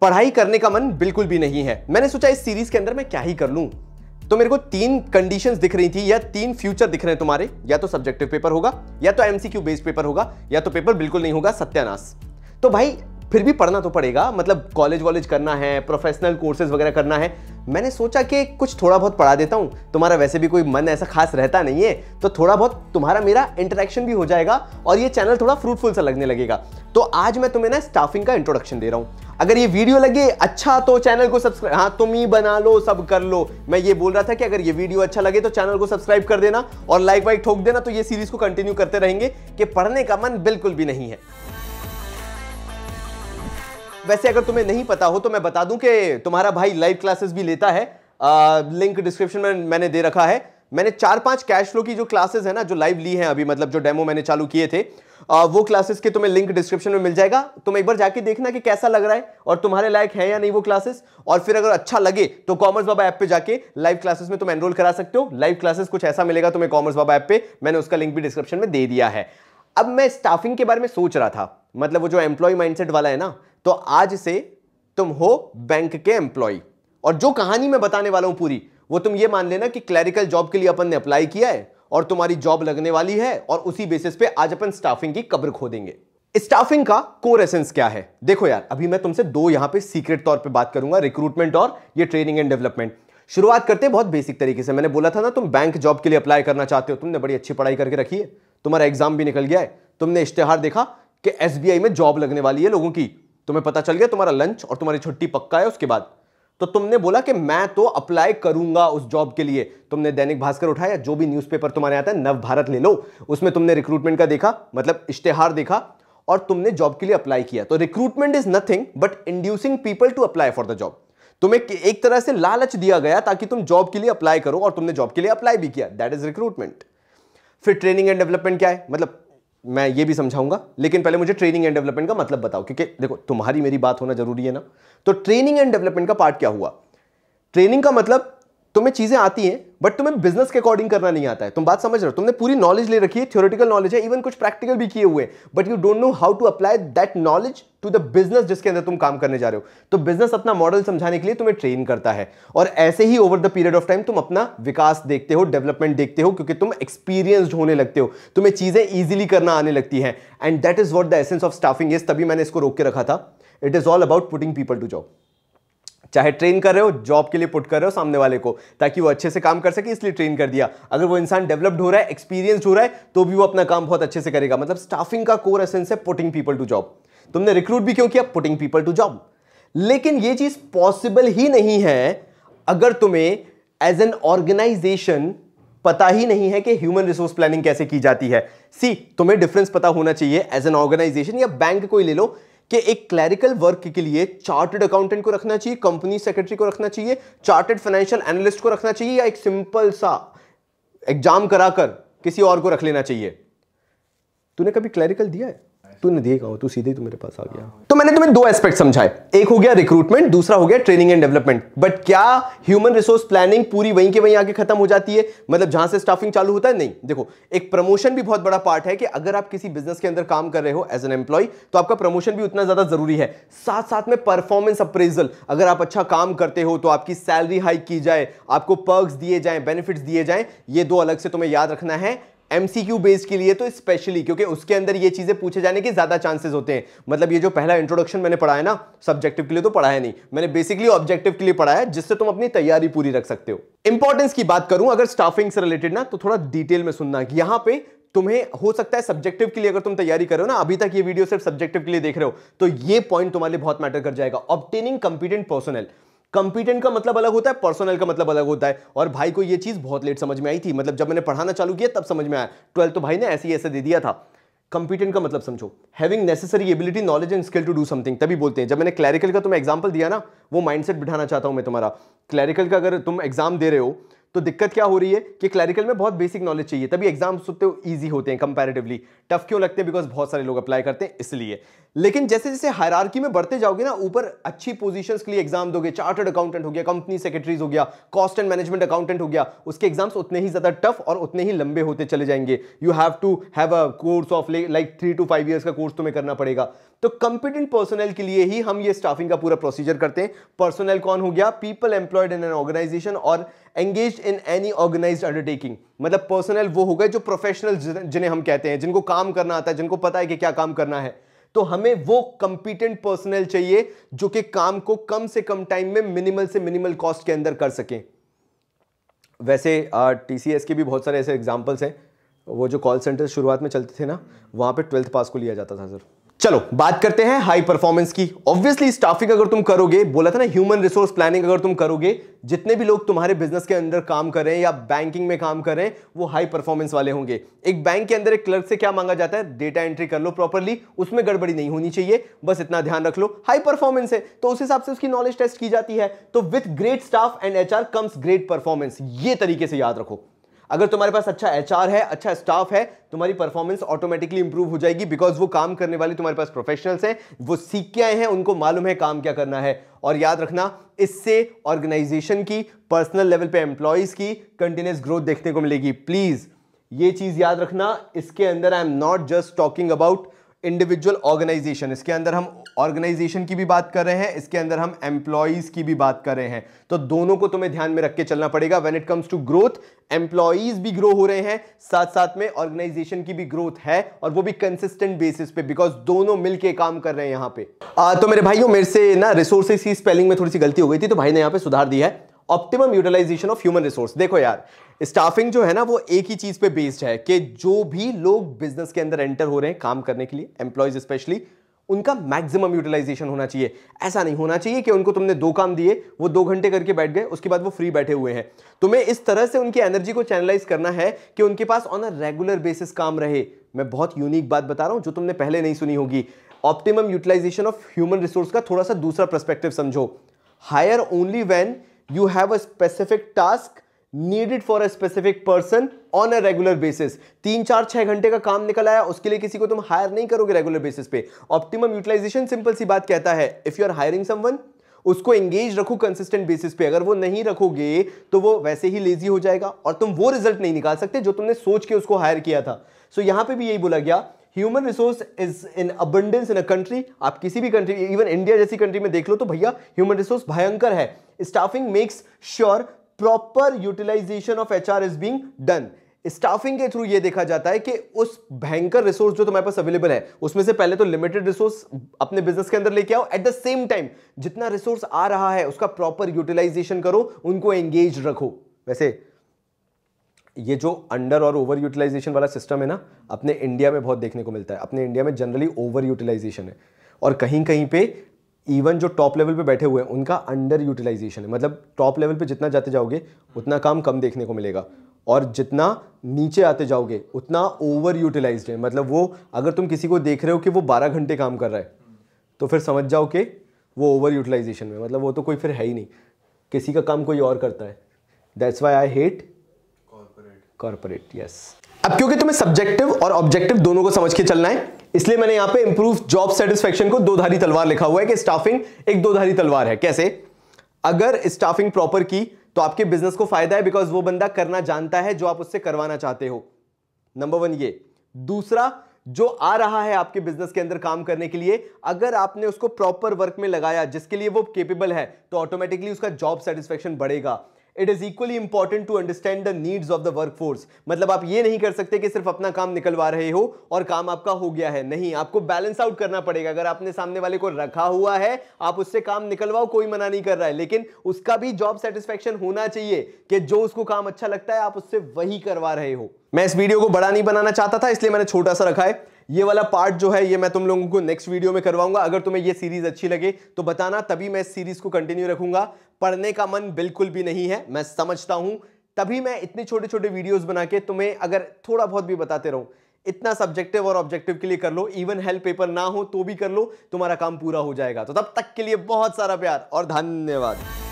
पढ़ाई करने का मन बिल्कुल भी नहीं है मैंने सोचा इस सीरीज के अंदर मैं क्या ही कर लूं तो मेरे को तीन कंडीशंस दिख रही थी या तीन फ्यूचर दिख रहे हैं तुम्हारे या तो सब्जेक्टिव पेपर होगा या तो एमसीक्यू बेस्ड पेपर होगा या तो पेपर बिल्कुल नहीं होगा सत्यानाश तो भाई फिर भी पढ़ना तो पड़ेगा मतलब कॉलेज वॉलेज करना है प्रोफेशनल कोर्सेज वगैरह करना है मैंने सोचा कि कुछ थोड़ा बहुत पढ़ा देता हूँ तुम्हारा वैसे भी कोई मन ऐसा खास रहता नहीं है तो थोड़ा बहुत तुम्हारा मेरा इंटरेक्शन भी हो जाएगा और ये चैनल थोड़ा फ्रूटफुल सा लगने लगेगा तो आज मैं तुम्हें ना स्टाफिंग का इंट्रोडक्शन दे रहा हूँ अगर ये वीडियो लगे अच्छा तो चैनल को सब्सक्राइब हाँ तुम ही बना लो सब कर लो मैं ये बोल रहा था कि अगर ये वीडियो अच्छा लगे तो चैनल को सब्सक्राइब कर देना और लाइक वाइक ठोक देना तो ये सीरीज को कंटिन्यू करते रहेंगे कि पढ़ने का मन बिल्कुल भी नहीं है वैसे अगर तुम्हें नहीं पता हो तो मैं बता दूं कि तुम्हारा भाई लाइव क्लासेस भी लेता है आ, लिंक डिस्क्रिप्शन में मैंने दे रखा है मैंने चार पांच कैश फ्लो की जो क्लासेस है ना जो लाइव ली हैं अभी मतलब जो डेमो मैंने चालू किए थे वो क्लासेस के तुम्हें लिंक डिस्क्रिप्शन में मिल जाएगा तुम एक बार जाके देखना कि कैसा लग रहा है और तुम्हारे लायक है या नहीं वो क्लासेस और फिर अगर अच्छा लगे तो कॉमर्स बाबा ऐप पे जाके लाइव क्लासेस में तुम एनरोल करा सकते हो लाइव क्लासेस कुछ ऐसा मिलेगा तुम्हें कॉमर्स बाबा ऐप पे मैंने उसका लिंक भी डिस्क्रिप्शन में दे दिया है अब मैं स्टाफिंग के बारे में सोच रहा था मतलब वो जो एम्प्लॉय माइंडसेट वाला है ना तो आज से तुम हो बैंक के एम्प्लॉय और जो कहानी मैं बताने वाला हूं पूरी वो तुम ये मान लेना कि क्लैरिकल जॉब के लिए अपन ने अप्लाई किया है और तुम्हारी जॉब लगने वाली है और उसी बेसिस पे आज अपन स्टाफिंग की कब्र खोदेंगे स्टाफिंग का कोर एसेंस क्या है देखो यार अभी मैं तुमसे दो यहां पे सीक्रेट तौर पे बात करूंगा रिक्रूटमेंट और ये ट्रेनिंग एंड डेवलपमेंट शुरुआत करते बहुत बेसिक तरीके से मैंने बोला था ना तुम बैंक जॉब के लिए अप्लाई करना चाहते हो तुमने बड़ी अच्छी पढ़ाई करके रखी है तुम्हारा एग्जाम भी निकल गया है तुमने इश्तेहार देखा कि एस में जॉब लगने वाली है लोगों की तुम्हें पता चल गया तुम्हारा लंच और तुम्हारी छुट्टी पक्का है उसके बाद तो तुमने बोला कि मैं तो अप्लाई करूंगा उस जॉब के लिए तुमने दैनिक भास्कर उठाया जो भी न्यूज़पेपर तुम्हारे आता है नव भारत ले लो उसमें तुमने रिक्रूटमेंट का देखा मतलब इश्तेहार देखा और तुमने जॉब के लिए अप्लाई किया तो recruitment is nothing but inducing people to apply for the job तुम्हें एक तरह से लालच दिया गया ताकि तुम जॉब के लिए अप्लाई करो और तुमने जॉब के लिए अप्लाई भी किया दैट इज रिक्रूटमेंट फिर ट्रेनिंग एंड डेवलपमेंट क्या है मतलब मैं ये भी समझाऊंगा लेकिन पहले मुझे ट्रेनिंग एंड डेवलपमेंट का मतलब बताओ क्योंकि देखो तुम्हारी मेरी बात होना जरूरी है ना तो ट्रेनिंग एंड डेवलपमेंट का पार्ट क्या हुआ ट्रेनिंग का मतलब तुम्हें चीज़ें आती हैं बट तुम्हें बिजनेस के अकॉर्डिंग करना नहीं आता है तुम बात समझ रहे हो तुमने पूरी नॉलेज ले रखी है थ्योरेटिकल नॉलेज है इवन कुछ प्रैक्टिकल भी किए हुए but you don't know how to apply that knowledge to the business जिसके अंदर तुम काम करने जा रहे हो तो बिजनेस अपना मॉडल समझाने के लिए तुम्हें ट्रेन करता है और ऐसे ही over the period of time तुम अपना विकास देखते हो डेवलपमेंट देखते हो क्योंकि तुम एक्सपीरियंस्ड होने लगते हो तुम्हें चीजें ईजिली करना आने लगती है and that is what the essence of staffing is तभी मैंने इसको रोक के रखा था it is all about putting people to job चाहे ट्रेन कर रहे हो जॉब के लिए पुट कर रहे हो सामने वाले को ताकि वो अच्छे से काम कर सके इसलिए ट्रेन कर दिया अगर वो इंसान डेवलप्ड हो रहा है एक्सपीरियंस हो रहा है तो भी वो अपना काम बहुत अच्छे से करेगा मतलब स्टाफिंग का कोर एसेंस है पुटिंग पीपल टू जॉब तुमने रिक्रूट भी क्यों किया पुटिंग पीपल टू जॉब लेकिन ये चीज पॉसिबल ही नहीं है अगर तुम्हें एज एन ऑर्गेनाइजेशन पता ही नहीं है कि ह्यूमन रिसोर्स प्लानिंग कैसे की जाती है सी तुम्हें डिफरेंस पता होना चाहिए एज एन ऑर्गेनाइजेशन या बैंक कोई ले लो कि एक क्लैरिकल वर्क के लिए चार्टेड अकाउंटेंट को रखना चाहिए कंपनी सेक्रेटरी को रखना चाहिए चार्टेड फाइनेंशियल एनालिस्ट को रखना चाहिए या एक सिंपल सा एग्जाम कराकर किसी और को रख लेना चाहिए तूने कभी क्लैरिकल दिया है ने देखा हो तू सीधे तू तो मेरे पास आ गया तो मैंने तुम्हें दो एस्पेक्ट समझाए एक हो गया रिक्रूटमेंट दूसरा हो गया ट्रेनिंग एंड डेवलपमेंट बट क्या ह्यूमन रिसोर्स प्लानिंग पूरी वहीं के वहीं आगे खत्म हो जाती है मतलब जहां से स्टाफिंग चालू होता है नहीं देखो एक प्रमोशन भी बहुत बड़ा पार्ट है कि अगर आप किसी बिजनेस के अंदर काम कर रहे हो एज एन एम्प्लॉय तो आपका प्रमोशन भी उतना ज्यादा जरूरी है साथ साथ में परफॉर्मेंस अप्रेजल अगर आप अच्छा काम करते हो तो आपकी सैलरी हाइक की जाए आपको पर्क्स दिए जाए बेनिफिट्स दिए जाए ये दो अलग से तुम्हें याद रखना है एमसीक्यू बेस के लिए तो स्पेशली क्योंकि उसके अंदर ये चीज़ें पूछे जाने के ज़्यादा चांसेस होते हैं मतलब ये जो पहला इंट्रोडक्शन मैंने पढ़ा है ना सब्जेक्टिव के लिए तो पढ़ाया नहीं मैंने बेसिकली ऑब्जेक्टिव के लिए पढ़ाया है जिससे तुम अपनी तैयारी पूरी रख सकते हो इंपॉर्टेंस की बात करूं अगर स्टाफिंग से रिलेटेड ना तो थोड़ा डिटेल में सुनना कि पर तुम्हें हो सकता है सब्जेक्टिव के लिए अगर तुम तैयारी कर रहे हो ना अभी तक ये वीडियो सिर्फ सब्जेक्टिव के लिए देख रहे हो तो ये पॉइंट तुम्हारे लिए बहुत मैटर कर जाएगा ऑप्टेनिंग कंपिटेंट पर्सनल कंपिटेंट का मतलब अलग होता है पर्सनल का मतलब अलग होता है और भाई को यह चीज़ बहुत लेट समझ में आई थी मतलब जब मैंने पढ़ाना चालू किया तब समझ में आया ट्वेल्थ तो भाई ने ऐसे ही ऐसे दे दिया था कंपिटेंट का मतलब समझो having necessary ability knowledge and skill to do something तभी बोलते हैं जब मैंने क्लैरिकल का तुम्हें एग्जाम्पल दिया ना वो माइंडसेट बिठाना चाहता हूँ मैं तुम्हारा क्लैरिकल का अगर तुम एग्जाम दे रहे हो तो दिक्कत क्या हो रही है कि क्लैरिकल में बहुत बेसिक नॉलेज चाहिए तभी एग्जाम्स होते ईजी होते हैं कंपेरेटिवली टफ क्यों लगते हैं बिकॉज बहुत सारे लोग अप्लाई करते हैं इसलिए लेकिन जैसे जैसे हायरार्की में बढ़ते जाओगे ना ऊपर अच्छी पोजिशन के लिए एग्जाम दोगे चार्टर्ड अकाउंटेंट हो गया कंपनी सेक्रेटरीज हो गया कॉस्ट एंड मैनेजमेंट अकाउंटेंट हो गया उसके एग्जाम्स उतने ही ज्यादा टफ और उतने ही लंबे होते चले जाएंगे you have to have a course of like three to five years का कोर्स तुम्हें करना पड़ेगा तो कंपिटेंट पर्सनल के लिए ही हम ये स्टाफिंग का पूरा प्रोसीजर करते हैं पर्सनल कौन हो गया people employed in an organization और engage in any organize undertaking मतलब पर्सनल वो हो गए जो प्रोफेशनल जिन्हें हम कहते हैं जिनको काम करना आता है जिनको पता है कि क्या काम करना है तो हमें वो कंपिटेंट पर्सनल चाहिए जो कि काम को कम से कम टाइम में मिनिमल से मिनिमल कॉस्ट के अंदर कर सकें वैसे टी सी एस के भी बहुत सारे ऐसे एग्जाम्पल्स हैं वो जो कॉल सेंटर शुरुआत में चलते थे ना वहाँ पे ट्वेल्थ पास को लिया जाता था सर चलो बात करते हैं हाई परफॉर्मेंस की ऑब्वियसली स्टाफिंग अगर तुम करोगे बोला था ना ह्यूमन रिसोर्स प्लानिंग अगर तुम करोगे जितने भी लोग तुम्हारे बिजनेस के अंदर काम कर रहे हैं या बैंकिंग में काम कर रहे हैं वो हाई परफॉर्मेंस वाले होंगे एक बैंक के अंदर एक क्लर्क से क्या मांगा जाता है डेटा एंट्री कर लो प्रॉपरली उसमें गड़बड़ी नहीं होनी चाहिए बस इतना ध्यान रख लो हाई परफॉर्मेंस है तो उस हिसाब से उसकी नॉलेज टेस्ट की जाती है तो with great staff and hence comes great performance ये तरीके से याद रखो अगर तुम्हारे पास अच्छा एच है अच्छा स्टाफ है तुम्हारी परफॉर्मेंस ऑटोमेटिकली इंप्रूव हो जाएगी बिकॉज वो काम करने वाले तुम्हारे पास प्रोफेशनल्स हैं वो सीख के आए हैं उनको मालूम है काम क्या करना है और याद रखना इससे ऑर्गेनाइजेशन की पर्सनल लेवल पे एम्प्लॉयज़ की कंटिन्यूस ग्रोथ देखने को मिलेगी प्लीज़ ये चीज़ याद रखना इसके अंदर I am not just talking about individual organization इसके अंदर हम ऑर्गेनाइजेशन की भी बात कर रहे हैं इसके अंदर हम एम्प्लॉयज की भी बात कर रहे हैं तो दोनों को तुम्हें ध्यान में रख के चलना पड़ेगा when it comes to growth employees भी ग्रो हो रहे हैं साथ साथ में ऑर्गेनाइजेशन की भी ग्रोथ है और वो भी कंसिस्टेंट बेसिस पे बिकॉज दोनों मिलकर काम कर रहे हैं यहां पर तो मेरे भाइयों मेरे से ना रिसोर्सेज की स्पेलिंग में थोड़ी सी गलती हो गई थी तो भाई ने यहां पर सुधार दिया है optimum utilization of human resource देखो यार स्टाफिंग जो है ना वो एक ही चीज पे बेस्ड है कि जो भी लोग बिजनेस के अंदर एंटर हो रहे हैं काम करने के लिए एम्प्लॉयज स्पेशली उनका मैक्सिमम यूटिलाइजेशन होना चाहिए ऐसा नहीं होना चाहिए कि उनको तुमने दो काम दिए वो दो घंटे करके बैठ गए उसके बाद वो फ्री बैठे हुए हैं तुम्हें तो इस तरह से उनकी एनर्जी को चैनलाइज करना है कि उनके पास ऑन अ रेगुलर बेसिस काम रहे मैं बहुत यूनिक बात बता रहा हूं जो तुमने पहले नहीं सुनी होगी optimum utilization of human resource का थोड़ा सा दूसरा परस्पेक्टिव समझो hire only when you have a specific task needed for a specific person on a regular basis तीन चार छह घंटे का काम निकल आया उसके लिए किसी को तुम हायर नहीं करोगे रेगुलर बेसिस पे ऑप्टिमम यूटिलाइजेशन सिंपल सी बात कहता है if you are hiring someone उसको एंगेज रखो कंसिस्टेंट बेसिस पे अगर वो नहीं रखोगे तो वो वैसे ही लेजी हो जाएगा और तुम वो रिजल्ट नहीं निकाल सकते जो तुमने सोच के उसको हायर किया था सो so, यहाँ पे भी यही बोला गया human resource is in abundance in a country आप किसी भी कंट्री इवन इंडिया जैसी कंट्री में देख लो तो भैया ह्यूमन रिसोर्स भयंकर है staffing makes sure proper utilization of H R is being done staffing के थ्रू ये देखा जाता है कि उस भयंकर रिसोर्स जो तुम्हारे पास अवेलेबल है उसमें से पहले तो लिमिटेड रिसोर्स अपने बिजनेस के अंदर लेके आओ एट द सेम टाइम जितना रिसोर्स आ रहा है उसका प्रॉपर यूटिलाइजेशन करो उनको एंगेज रखो वैसे ये जो अंडर और ओवर यूटिलाइजेशन वाला सिस्टम है ना अपने इंडिया में बहुत देखने को मिलता है अपने इंडिया में जनरली ओवर यूटिलाइजेशन है और कहीं कहीं पे इवन जो टॉप लेवल पे बैठे हुए हैं उनका अंडर यूटिलाइजेशन है मतलब टॉप लेवल पे जितना जाते जाओगे उतना काम कम देखने को मिलेगा और जितना नीचे आते जाओगे उतना ओवर यूटिलाइज है मतलब वो अगर तुम किसी को देख रहे हो कि वो बारह घंटे काम कर रहा है तो फिर समझ जाओ कि वो ओवर यूटिलाइजेशन में मतलब वो तो कोई फिर है ही नहीं किसी का काम कोई और करता है that's why I hate corporate corporate yes अब क्योंकि तुम्हें सब्जेक्टिव और ऑब्जेक्टिव दोनों को समझ के चलना है इसलिए मैंने यहां पे इंप्रूव जॉब सेटिस्फेक्शन को दो धारी तलवार लिखा हुआ है कि स्टाफिंग एक दो धारी तलवार है कैसे अगर स्टाफिंग प्रॉपर की तो आपके बिजनेस को फायदा है बिकॉज वो बंदा करना जानता है जो आप उससे करवाना चाहते हो नंबर वन ये दूसरा जो आ रहा है आपके बिजनेस के अंदर काम करने के लिए अगर आपने उसको प्रॉपर वर्क में लगाया जिसके लिए वो केपेबल है तो ऑटोमेटिकली उसका जॉब सेटिस्फेक्शन बढ़ेगा it is equally important to understand the needs of the workforce मतलब आप ये नहीं कर सकते कि सिर्फ अपना काम निकलवा रहे हो और काम आपका हो गया है नहीं आपको बैलेंस आउट करना पड़ेगा अगर आपने सामने वाले को रखा हुआ है आप उससे काम निकलवाओ कोई मना नहीं कर रहा है लेकिन उसका भी जॉब सेटिस्फेक्शन होना चाहिए कि जो उसको काम अच्छा लगता है आप उससे वही करवा रहे हो मैं इस वीडियो को बड़ा नहीं बनाना चाहता था इसलिए मैंने छोटा सा रखा है ये वाला पार्ट जो है ये मैं तुम लोगों को नेक्स्ट वीडियो में करवाऊंगा अगर तुम्हें ये सीरीज अच्छी लगे तो बताना तभी मैं इस सीरीज को कंटिन्यू रखूंगा पढ़ने का मन बिल्कुल भी नहीं है मैं समझता हूं तभी मैं इतने छोटे छोटे वीडियोस बना के तुम्हें अगर थोड़ा बहुत भी बताते रहूं इतना सब्जेक्टिव और ऑब्जेक्टिव के लिए कर लो इवन हेल्प पेपर ना हो तो भी कर लो तुम्हारा काम पूरा हो जाएगा तो तब तक के लिए बहुत सारा प्यार और धन्यवाद